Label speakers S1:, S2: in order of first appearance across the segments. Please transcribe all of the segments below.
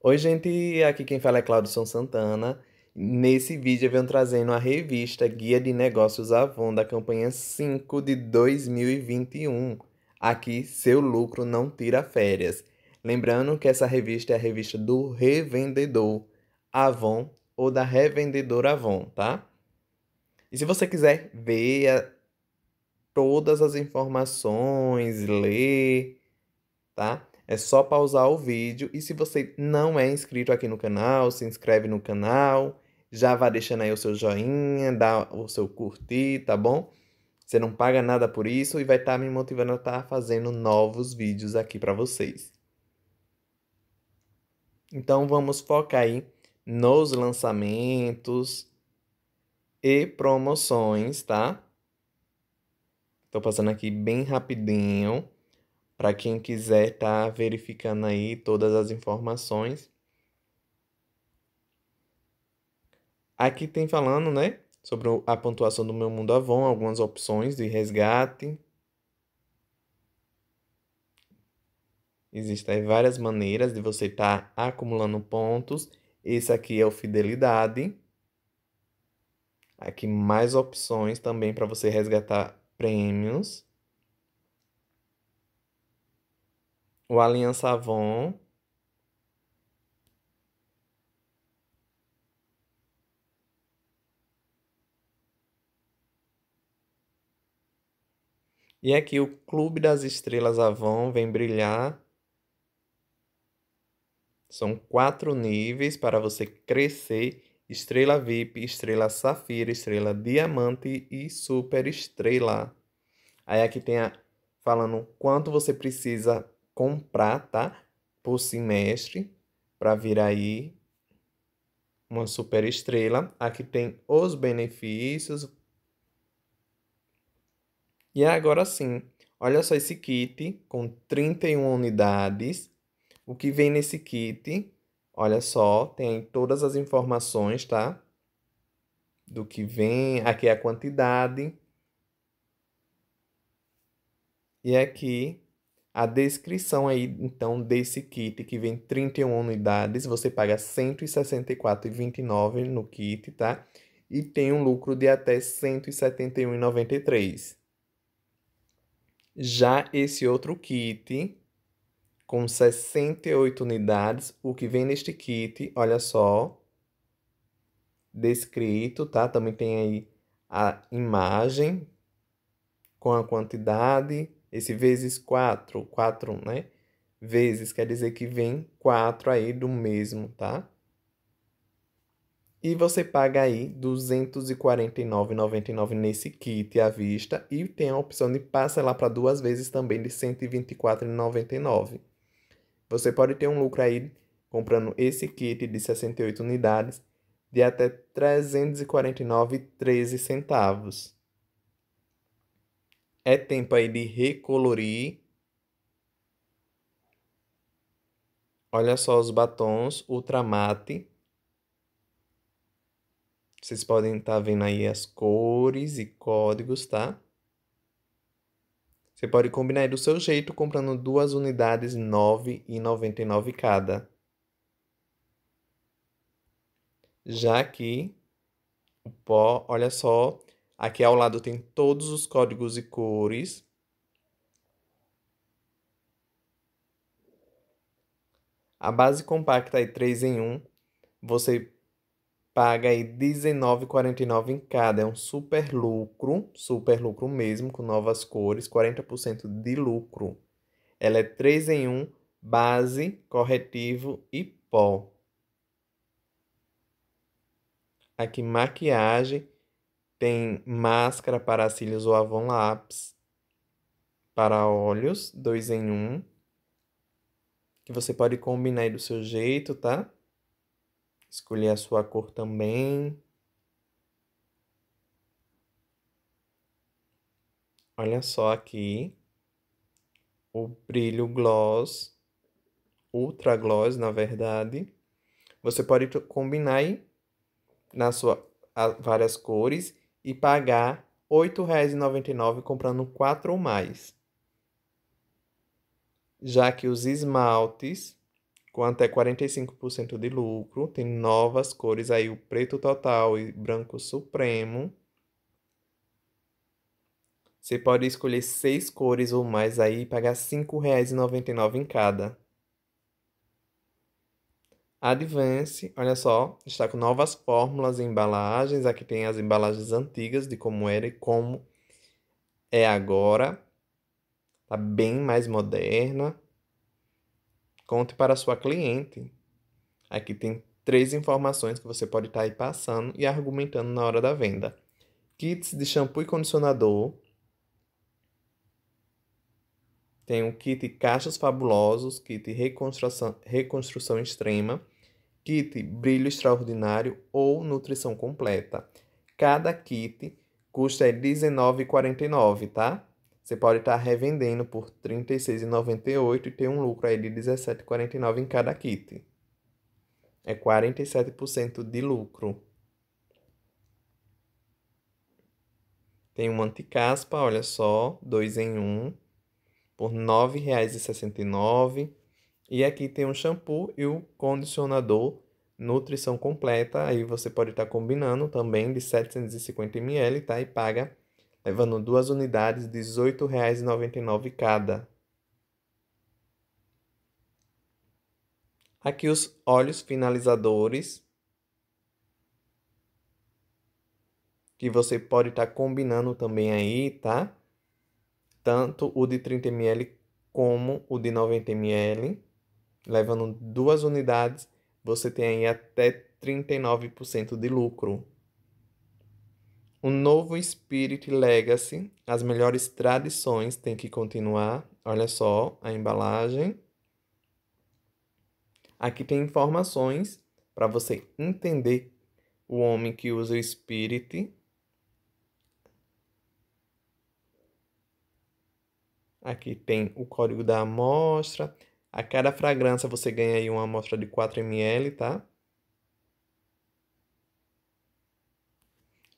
S1: Oi, gente, aqui quem fala é Claudson Santana. Nesse vídeo eu venho trazendo a revista Guia de Negócios Avon da campanha 5 de 2021. Aqui, seu lucro não tira férias. Lembrando que essa revista é a revista do revendedor Avon ou da revendedora Avon, tá? E se você quiser ver eh, todas as informações, ler, tá? É só pausar o vídeo e se você não é inscrito aqui no canal, se inscreve no canal, já vá deixando aí o seu joinha, dá o seu curtir, tá bom? Você não paga nada por isso e vai estar tá me motivando a estar tá fazendo novos vídeos aqui para vocês. Então vamos focar aí nos lançamentos e promoções, tá? Estou passando aqui bem rapidinho para quem quiser estar tá verificando aí todas as informações. Aqui tem falando, né, sobre a pontuação do meu mundo Avon, algumas opções de resgate. Existem várias maneiras de você estar tá acumulando pontos. Esse aqui é o Fidelidade. Aqui mais opções também para você resgatar prêmios. o Aliança Avon. E aqui é o Clube das Estrelas Avon vem brilhar. São quatro níveis para você crescer. Estrela VIP, Estrela Safira, Estrela Diamante e Super Estrela. Aí aqui tem a falando quanto você precisa comprar, tá? Por semestre, para vir aí uma super estrela. Aqui tem os benefícios. E agora sim, olha só esse kit com 31 unidades. O que vem nesse kit, olha só, tem todas as informações, tá? Do que vem, aqui é a quantidade. E aqui a descrição aí, então, desse kit que vem 31 unidades, você paga R$ 164,29 no kit, tá? E tem um lucro de até R$ 171,93. Já esse outro kit, com 68 unidades, o que vem neste kit, olha só, descrito, tá? Também tem aí a imagem com a quantidade, esse vezes 4, 4, né? Vezes quer dizer que vem 4 aí do mesmo, tá? E você paga aí R$ 249,99 nesse kit à vista e tem a opção de parcelar para duas vezes também de R$ 124,99. Você pode ter um lucro aí comprando esse kit de 68 unidades de até R$ 349,13. É tempo aí de recolorir. Olha só os batons Ultramate. Vocês podem estar tá vendo aí as cores e códigos, tá? Você pode combinar aí do seu jeito, comprando duas unidades R$ 9,99 cada. Já que o pó, olha só, Aqui ao lado tem todos os códigos e cores. A base compacta aí é 3 em 1, você paga aí R$19,49 em cada. É um super lucro, super lucro mesmo, com novas cores, 40% de lucro. Ela é 3 em 1, base, corretivo e pó. Aqui maquiagem tem máscara para cílios ou Avon Lápis. Para olhos, dois em um. Que você pode combinar aí do seu jeito, tá? Escolher a sua cor também. Olha só aqui. O brilho gloss. Ultra gloss, na verdade. Você pode combinar aí na sua várias cores e pagar R$ 8,99 comprando quatro ou mais. Já que os esmaltes, com até 45% de lucro, tem novas cores aí, o preto total e branco supremo. Você pode escolher seis cores ou mais aí e pagar R$ 5,99 em cada. Advance, olha só, está com novas fórmulas e embalagens. Aqui tem as embalagens antigas de como era e como é agora. Está bem mais moderna. Conte para sua cliente. Aqui tem três informações que você pode estar tá aí passando e argumentando na hora da venda. Kits de shampoo e condicionador tem o kit Caixas Fabulosos, kit Reconstrução, Reconstrução Extrema, kit Brilho Extraordinário ou Nutrição Completa. Cada kit custa R$19,49, tá? Você pode estar tá revendendo por R$36,98 e ter um lucro aí de R$17,49 em cada kit. É 47% de lucro. Tem um anticaspa, olha só, dois em um por R$ 9,69. E aqui tem o um shampoo e o um condicionador Nutrição Completa. Aí você pode estar tá combinando também de 750 ml, tá? E paga, levando duas unidades, R$ 18,99 cada. Aqui os óleos finalizadores. Que você pode estar tá combinando também aí, tá? tanto o de 30 ml como o de 90 ml. Levando duas unidades, você tem aí até 39% de lucro. O novo Spirit Legacy, as melhores tradições têm que continuar. Olha só a embalagem. Aqui tem informações para você entender o homem que usa o Spirit Aqui tem o código da amostra. A cada fragrância você ganha aí uma amostra de 4 ml, tá?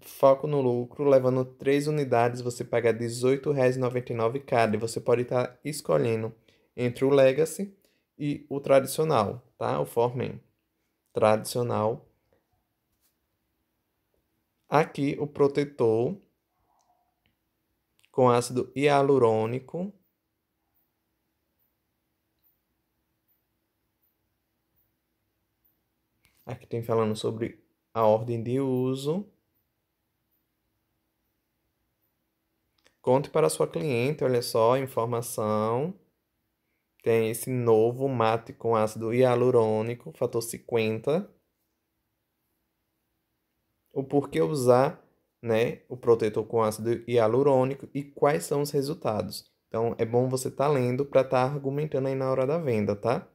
S1: Foco no lucro, levando 3 unidades, você paga R$18,99 cada. E você pode estar tá escolhendo entre o Legacy e o tradicional, tá? O Formen tradicional. Aqui o protetor com ácido hialurônico. Aqui tem falando sobre a ordem de uso. Conte para sua cliente, olha só, a informação. Tem esse novo mate com ácido hialurônico, fator 50. O porquê usar né, o protetor com ácido hialurônico e quais são os resultados. Então, é bom você estar tá lendo para estar tá argumentando aí na hora da venda, tá?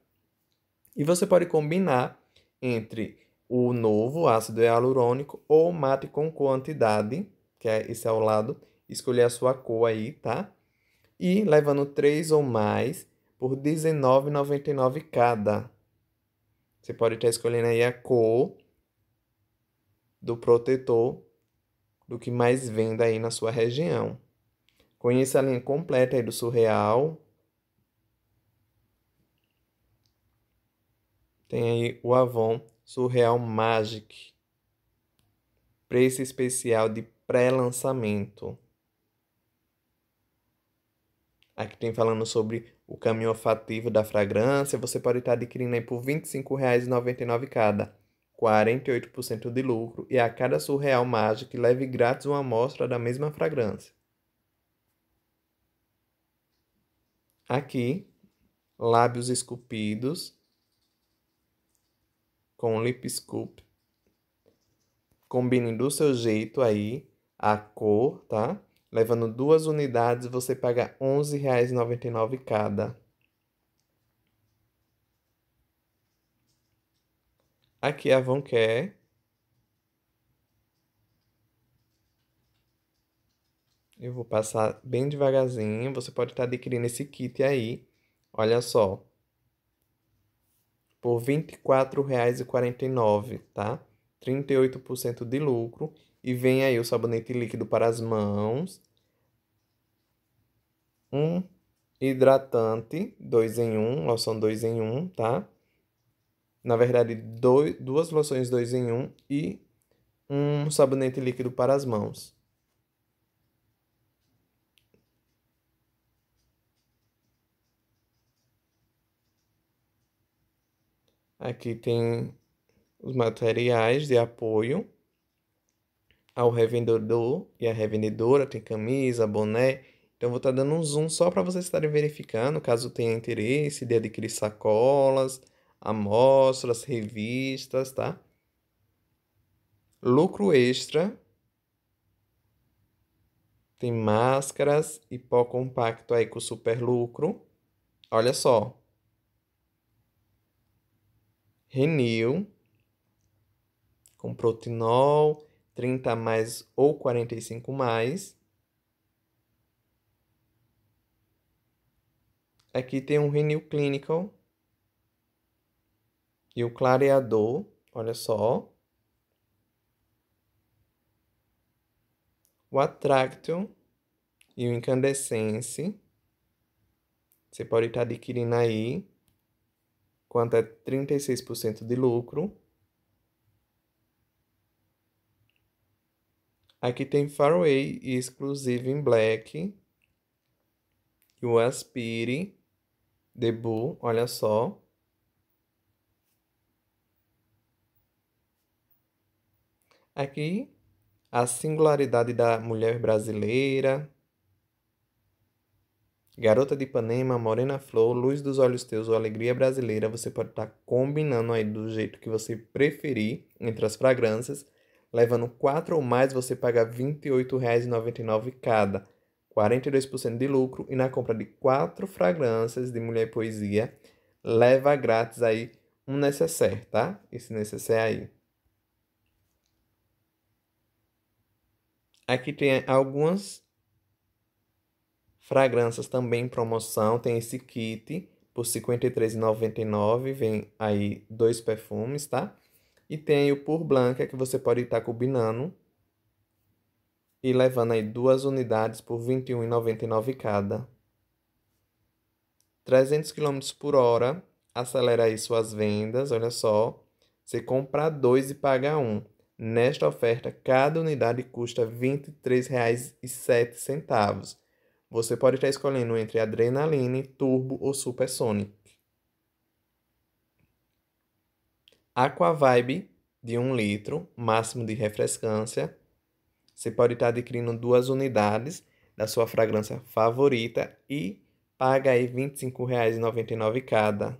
S1: E você pode combinar entre o novo ácido hialurônico ou mate com quantidade, que é esse ao lado, escolher a sua cor aí, tá? E levando três ou mais por R$19,99 cada. Você pode estar escolhendo aí a cor do protetor do que mais venda aí na sua região. Conheça a linha completa aí do surreal. Tem aí o Avon Surreal Magic. Preço especial de pré-lançamento. Aqui tem falando sobre o caminho olfativo da fragrância. Você pode estar adquirindo aí por R$ 25,99 cada. 48% de lucro e a cada surreal Magic leve grátis uma amostra da mesma fragrância. Aqui, lábios esculpidos com lip scoop, combine do seu jeito aí a cor, tá? Levando duas unidades, você paga R$ 11,99 cada. Aqui a Von quer. Eu vou passar bem devagarzinho. Você pode estar tá adquirindo esse kit aí. Olha só. Por R$ 24,49, tá? 38% de lucro. E vem aí o sabonete líquido para as mãos. Um hidratante, dois em um, ó, são dois em um, tá? na verdade, dois, duas loções dois em um, e um sabonete líquido para as mãos. Aqui tem os materiais de apoio ao revendedor e a revendedora, tem camisa, boné. Então vou estar dando um zoom só para vocês estarem verificando, caso tenha interesse de adquirir sacolas, amostras, revistas, tá? Lucro extra. Tem máscaras e pó compacto aí com super lucro. Olha só. Renil. Com protinol, 30 mais ou 45 mais. Aqui tem um Renil Clinical e o clareador, olha só. O Attraction e o Incandescence. Você pode estar adquirindo aí. Quanto é 36% de lucro. Aqui tem Faraway e Exclusive em Black. E o Aspire. Debut, olha só. Aqui, a singularidade da mulher brasileira. Garota de Ipanema, Morena Flor, Luz dos Olhos Teus ou Alegria Brasileira. Você pode estar tá combinando aí do jeito que você preferir entre as fragrâncias. Levando quatro ou mais, você paga R$ 28,99 cada. 42% de lucro e na compra de quatro fragrâncias de Mulher Poesia, leva grátis aí um necessaire, tá? Esse necessaire aí. Aqui tem algumas fragrâncias também em promoção. Tem esse kit por R$ 53,99. Vem aí dois perfumes, tá? E tem o Pur Blanca, que você pode estar combinando. E levando aí duas unidades por R$ 21,99 cada. 300 km por hora. Acelera aí suas vendas, olha só. Você compra dois e paga um. Nesta oferta, cada unidade custa R$ 23,07. Você pode estar escolhendo entre Adrenaline, Turbo ou Supersonic. Aquavibe de 1 litro, máximo de refrescância. Você pode estar adquirindo duas unidades da sua fragrância favorita e paga aí R$ 25,99 cada.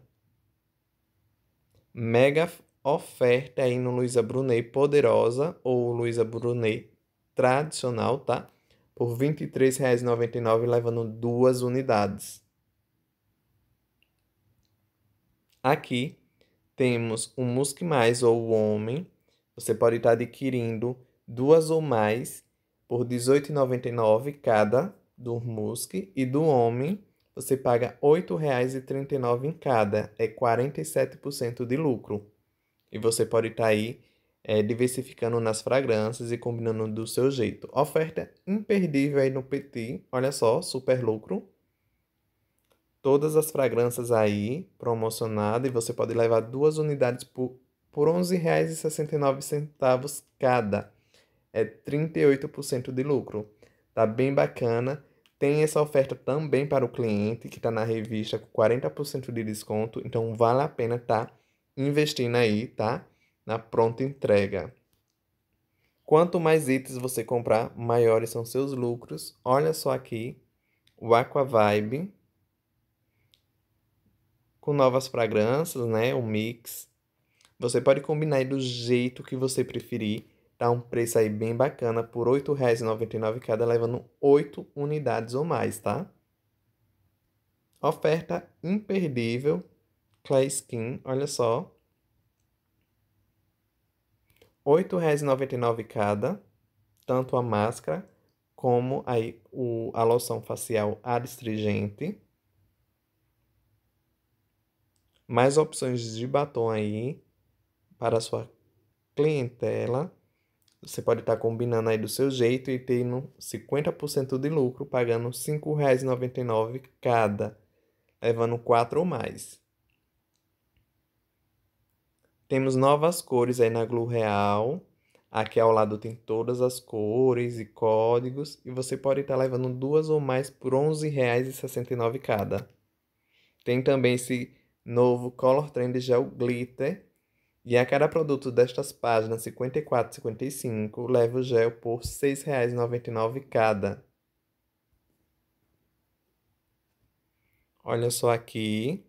S1: Mega oferta aí no Luiza Brunet Poderosa ou Luiza Brunet tradicional, tá? Por R$ 23,99, levando duas unidades. Aqui temos o Musque Mais ou o Homem. Você pode estar adquirindo duas ou mais por R$ 18,99 cada do Musque e do Homem. Você paga R$ 8,39 em cada, é 47% de lucro. E você pode estar tá aí é, diversificando nas fragrâncias e combinando do seu jeito. Oferta imperdível aí no PT olha só, super lucro. Todas as fragrâncias aí promocionadas e você pode levar duas unidades por, por R$ 11,69 cada. É 38% de lucro. Tá bem bacana. Tem essa oferta também para o cliente que está na revista com 40% de desconto, então vale a pena tá investindo aí, tá? Na pronta entrega. Quanto mais itens você comprar, maiores são seus lucros. Olha só aqui o Aquavibe com novas fragrâncias, né? O mix. Você pode combinar aí do jeito que você preferir. Tá um preço aí bem bacana por R$ 8,99 cada, levando 8 unidades ou mais, tá? Oferta imperdível Clay Skin, olha só. R$ 8,99 cada, tanto a máscara como a, o, a loção facial adstringente. Mais opções de batom aí para a sua clientela. Você pode estar tá combinando aí do seu jeito e tendo 50% de lucro, pagando R$ 5,99 cada, levando quatro ou mais. Temos novas cores aí na Glue Real. Aqui ao lado tem todas as cores e códigos. E você pode estar levando duas ou mais por R$ 11,69 cada. Tem também esse novo Color Trend Gel Glitter. E a cada produto destas páginas, 54 e leva o gel por R$ 6,99 cada. Olha só aqui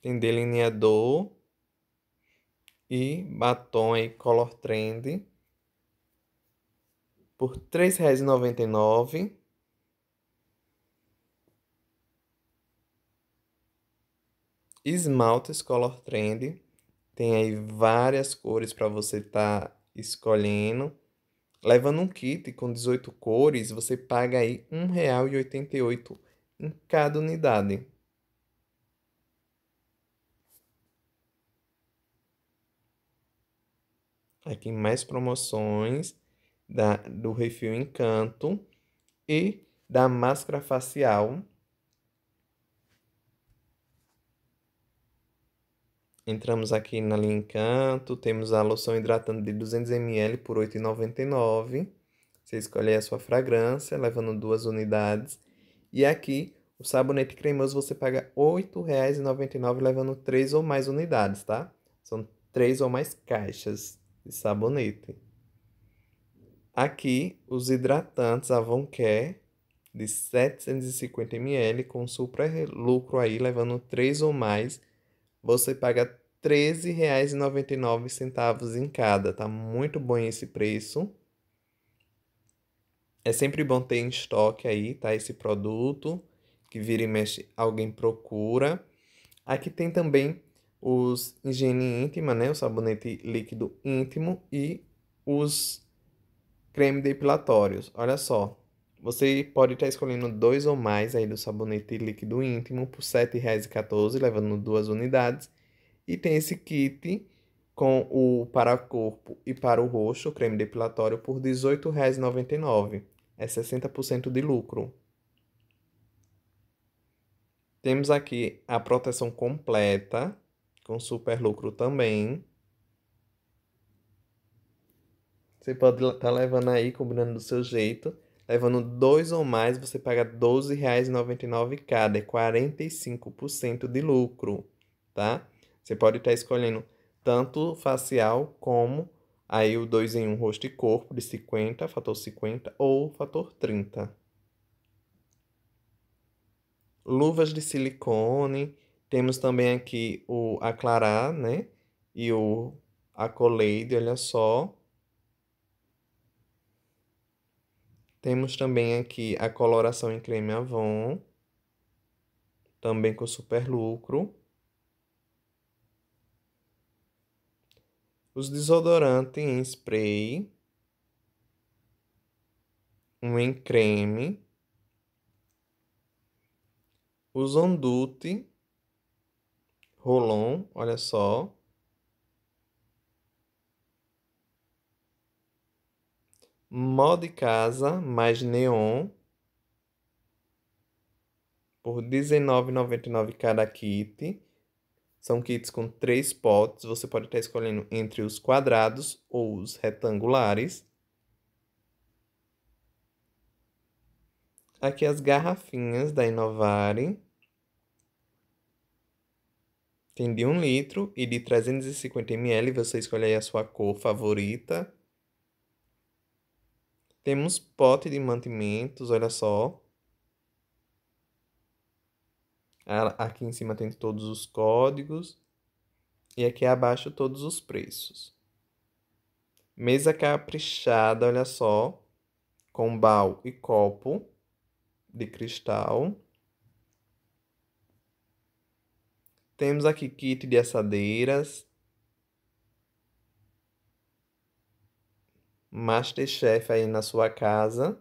S1: tem delineador e batom aí Color Trend por R$ 3,99. Esmaltes Color Trend. Tem aí várias cores para você estar tá escolhendo. Levando um kit com 18 cores, você paga aí R$ 1,88 em cada unidade. Aqui mais promoções da, do refil Encanto e da máscara facial. Entramos aqui na linha Encanto, temos a loção hidratante de 200ml por R$ 8,99. Você escolhe a sua fragrância, levando duas unidades. E aqui, o sabonete cremoso você paga R$ 8,99, levando três ou mais unidades, tá? São três ou mais caixas de sabonete. Aqui, os hidratantes Avoncare de 750 ml com super lucro aí, levando 3 ou mais, você paga R$ 13,99 em cada. Tá muito bom esse preço. É sempre bom ter em estoque aí, tá? Esse produto que vira e mexe, alguém procura. Aqui tem também os higiene íntima, né, o sabonete líquido íntimo e os creme depilatórios. Olha só, você pode estar escolhendo dois ou mais aí do sabonete líquido íntimo por R$ 7,14, levando duas unidades. E tem esse kit com o para corpo e para o rosto, o creme depilatório, por R$ 18,99. É 60% de lucro. Temos aqui a proteção completa, com super lucro também. Você pode estar tá levando aí, combinando do seu jeito. Levando dois ou mais, você paga R$12,99 cada, é 45% de lucro, tá? Você pode estar tá escolhendo tanto facial como aí o 2 em 1 um, rosto e corpo de 50, fator 50 ou fator 30. Luvas de silicone, temos também aqui o aclarar, né? E o Acolade, olha só. Temos também aqui a coloração em creme Avon, também com super lucro. Os desodorantes em spray, um em creme, os ondute Rolon, olha só. Mó de casa mais neon por R$19,99 cada kit. São kits com três potes. Você pode estar escolhendo entre os quadrados ou os retangulares. Aqui as garrafinhas da Inovare. Tem de 1 litro e de 350 ml, você escolhe aí a sua cor favorita. Temos pote de mantimentos, olha só. Aqui em cima tem todos os códigos. E aqui abaixo todos os preços. Mesa caprichada, olha só. Com bal e copo de cristal. Temos aqui kit de assadeiras. Masterchef aí na sua casa.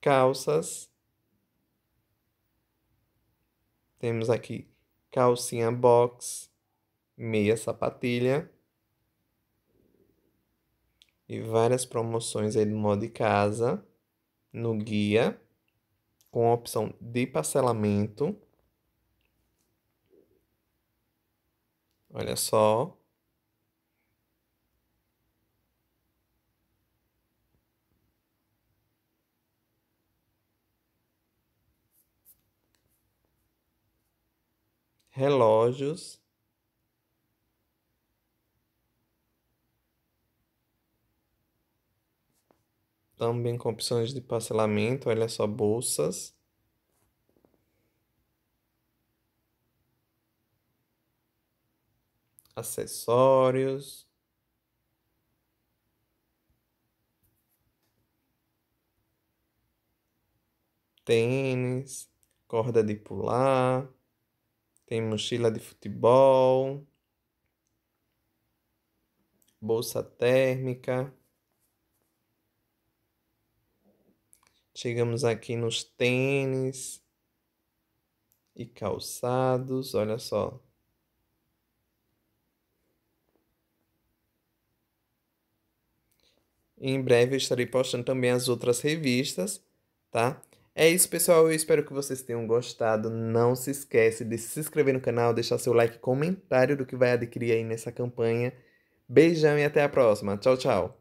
S1: Calças. Temos aqui calcinha box, meia sapatilha. E várias promoções aí do modo de casa no guia com a opção de parcelamento. Olha só. Relógios Também com opções de parcelamento, olha só, bolsas. Acessórios. Tênis, corda de pular, tem mochila de futebol, bolsa térmica. Chegamos aqui nos tênis e calçados, olha só. Em breve eu estarei postando também as outras revistas, tá? É isso, pessoal. Eu espero que vocês tenham gostado. Não se esquece de se inscrever no canal, deixar seu like, comentário do que vai adquirir aí nessa campanha. Beijão e até a próxima. Tchau, tchau.